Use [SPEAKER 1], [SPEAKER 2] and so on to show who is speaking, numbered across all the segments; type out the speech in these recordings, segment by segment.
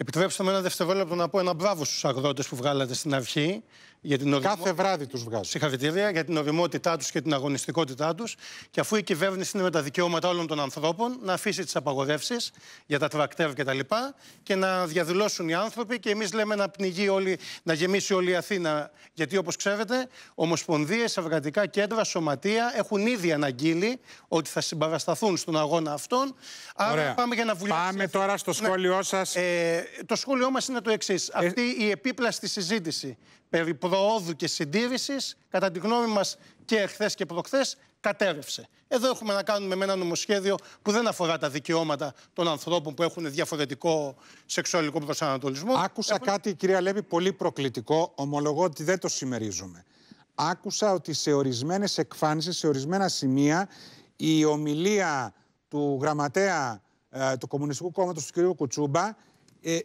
[SPEAKER 1] Επιτρέψτε με ένα δευτερόλεπτο να πω ένα μπράβο στους αγρότες που βγάλατε στην αρχή για την Κάθε βράδυ τους βγάζουν. Συγχαρητήρια για την οριμότητά τους και την αγωνιστικότητά τους. Και αφού η κυβέρνηση είναι με τα δικαιώματα όλων των ανθρώπων, να αφήσει τις απαγορεύσεις για τα τρακτέρ και τα λοιπά και, να διαδηλώσουν οι άνθρωποι. Και εμείς λέμε να πνιγεί όλη, να γεμίσει όλη η Αθήνα. Γιατί όπως ξέρετε, ομοσπονδίες, εργατικά κέντρα, σωματεία έχουν ήδη αναγγείλει ότι θα συμπαρασταθούν στον αγώνα αυτόν. Άρα πάμε για να βουλήσουμε. Πάμε τώρα στο ναι. σχόλιο σας. Ε, το σχόλιο μας είναι το εξής. Ε... Αυτή η επίπλαστη συζήτηση περί προόδου και συντήρησης, κατά τη γνώμη μας και εχθές και προχθές, κατέρευσε. Εδώ έχουμε να κάνουμε με ένα νομοσχέδιο που δεν αφορά τα δικαιώματα των ανθρώπων που έχουν διαφορετικό σεξουαλικό προσανατολισμό. Άκουσα κάτι, κυρία Λέβη, πολύ προκλητικό. Ομολογώ ότι δεν το συμμερίζομαι.
[SPEAKER 2] Άκουσα ότι σε ορισμένες εκφάνσεις, σε ορισμένα σημεία, η ομιλία του γραμματέα ε, του Κομμουνιστικού κόμματος του κ. Κουτσούμπα ε,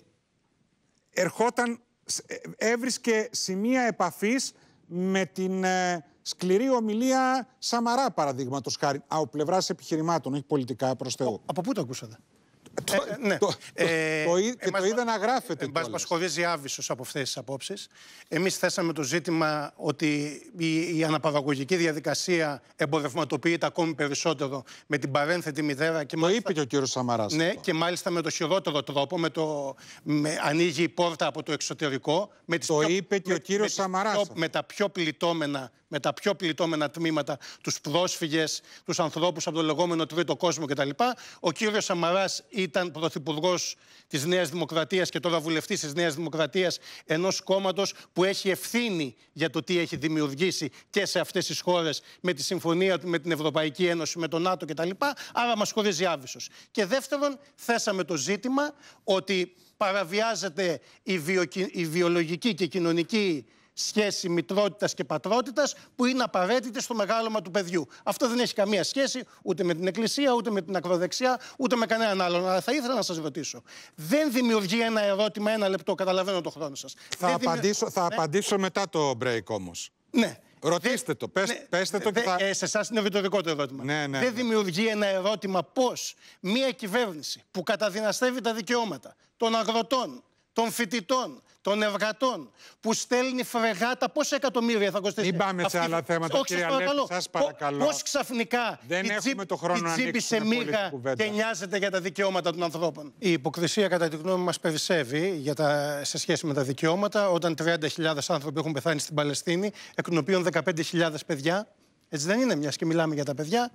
[SPEAKER 2] ερχόταν ε, έβρισκε σημεία επαφής με την ε, σκληρή ομιλία Σαμαρά, παραδείγματος χάρη. Από πλευράς επιχειρημάτων, όχι πολιτικά προς Θεού. Από πού το ακούσατε.
[SPEAKER 1] Ε, ναι. ε, το, το, είδα να γράφεται. Μας πασχολίζει άβυσος από αυτές τις απόψεις. Εμείς θέσαμε το ζήτημα ότι η, αναπαραγωγική διαδικασία εμπορευματοποιείται ακόμη περισσότερο με την παρένθετη μητέρα. Και το είπε και ο κύριος Σαμαράς. Ναι, και μάλιστα με το χειρότερο τρόπο, με το, με, ανοίγει η πόρτα από το εξωτερικό. Με το είπε και ο Σαμαράς. Με τα πιο πληττόμενα με τα πιο πληττόμενα τμήματα, τους πρόσφυγες, τους ανθρώπους από το λεγόμενο τρίτο κόσμο κτλ. Ο κύριος Σαμαράς ήταν πρωθυπουργός της Νέας Δημοκρατίας και τώρα βουλευτής της Νέας Δημοκρατίας ενός κόμματος που έχει ευθύνη για το τι έχει δημιουργήσει και σε αυτές τις χώρες με τη συμφωνία του με την Ευρωπαϊκή Ένωση, με τον ΝΑΤΟ κτλ. Άρα μας χωρίζει άβυσος. Και δεύτερον, θέσαμε το ζήτημα ότι παραβιάζεται η, βιο... η βιολογική και κοινωνική σχέση μητρότητας και πατρότητας που είναι απαραίτητη στο μεγάλωμα του παιδιού. Αυτό δεν έχει καμία σχέση ούτε με την Εκκλησία, ούτε με την ακροδεξιά, ούτε με κανέναν άλλον. Αλλά θα ήθελα να σας ρωτήσω. Δεν δημιουργεί ένα ερώτημα, ένα λεπτό. Καταλαβαίνω το χρόνο σας. Θα, απαντήσω, θα ναι.
[SPEAKER 2] απαντήσω μετά το break όμως. Ναι. Ρωτήστε το, πες, ναι. πέστε το και θα... Ε, σε εσάς είναι ρητορικό το ερώτημα. Ναι, δεν
[SPEAKER 1] δημιουργεί ένα ερώτημα πώς μια κυβέρνηση που καταδυναστεύει τα δικαιώματα των αγροτών, των φοιτητών, των εργατών, που στέλνει φρεγάτα. Πόσα εκατομμύρια θα κοστίσει Μην πάμε σε άλλα θέματα, κύριε Αλέξη, σας παρακαλώ. Πώς ξαφνικά Δεν η, τσίπη, το χρόνο τσίπη σε μίγα και νοιάζεται για τα δικαιώματα των ανθρώπων. Η υποκρισία, κατά τη γνώμη μας, περισσεύει για τα... σε σχέση με τα δικαιώματα, όταν 30.000 άνθρωποι έχουν πεθάνει στην Παλαιστίνη, εκ των οποίων 15.000 παιδιά. Έτσι δεν είναι, μιας και μιλάμε για τα παιδιά.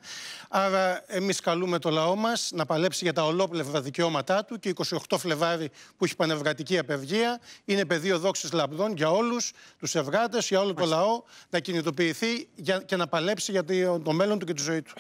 [SPEAKER 1] Άρα, εμείς καλούμε το λαό μας να παλέψει για τα ολόπλευρα δικαιώματά του και 28 Φλεβάρι που έχει πανευρατική απευγεία είναι πεδίο δόξης λαμπδών για όλους τους ευγάτε, για όλο το λαό να κινητοποιηθεί και να παλέψει για το μέλλον του και τη ζωή του.